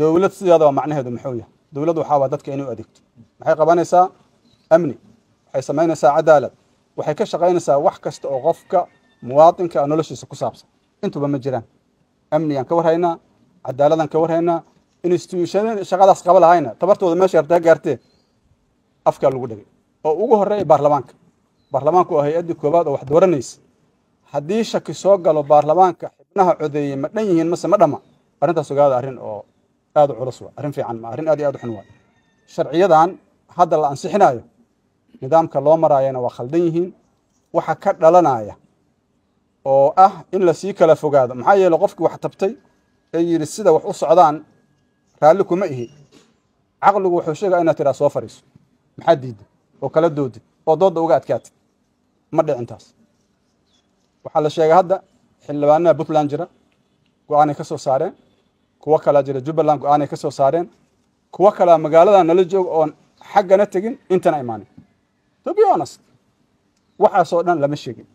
dowlad sideeda waa macnaheedu muxuu yahay dowlad waxaa waa dadka inay u adeegto maxay qabanaysaa amni waxay samaynaysaa cadaalad waxay ka shaqaynaysaa wax kasta oo qofka muwaadinka noloshiisa ku saabsan intuba ma jiraan amnigaan ka warhaynaa cadaaladaan ka warhaynaa instituushadeen shaqadaas qaba lahayna tabartooda meesha hartaa gaartee afkaa lagu dhegay oo ugu horeeya baarlamaanka baarlamaanku waa hay-addii koowaad oo wax dooranaysa haddii shaki soo galo baarlamaanka xibnaha codeeyey ma dhan yihiin mase ma dhamma arrintaas ogaada arrin oo aad u culus wa arrin fiican ma arrin aad iyo aad u xun waay sharciyadan hadda la ansixinaayo nidaamka loo maraayana waa khaldan yihiin waxa ka dhalanaya oo ah in lasii kala fogaado maxaa yeele qofkii wax tabtay ee yidhi sida wax u socdaan raalli kuma ihi caqligu wuxuu sheegaya inaad tiraa soo fariiso maxaa diidda oo kala doodid oo doodda uga adkaatid ma dhicin taas waxaa la sheegay hadda xildhibaanada puntland jira go-aanay ka soo saareen kuwo kalaa jira jubbaland go-aanay ka soo saareen kuwo kalea magaalada nala joog oon xaggana tegin intana imaanin to be honest waxaasoo dhan lama sheegin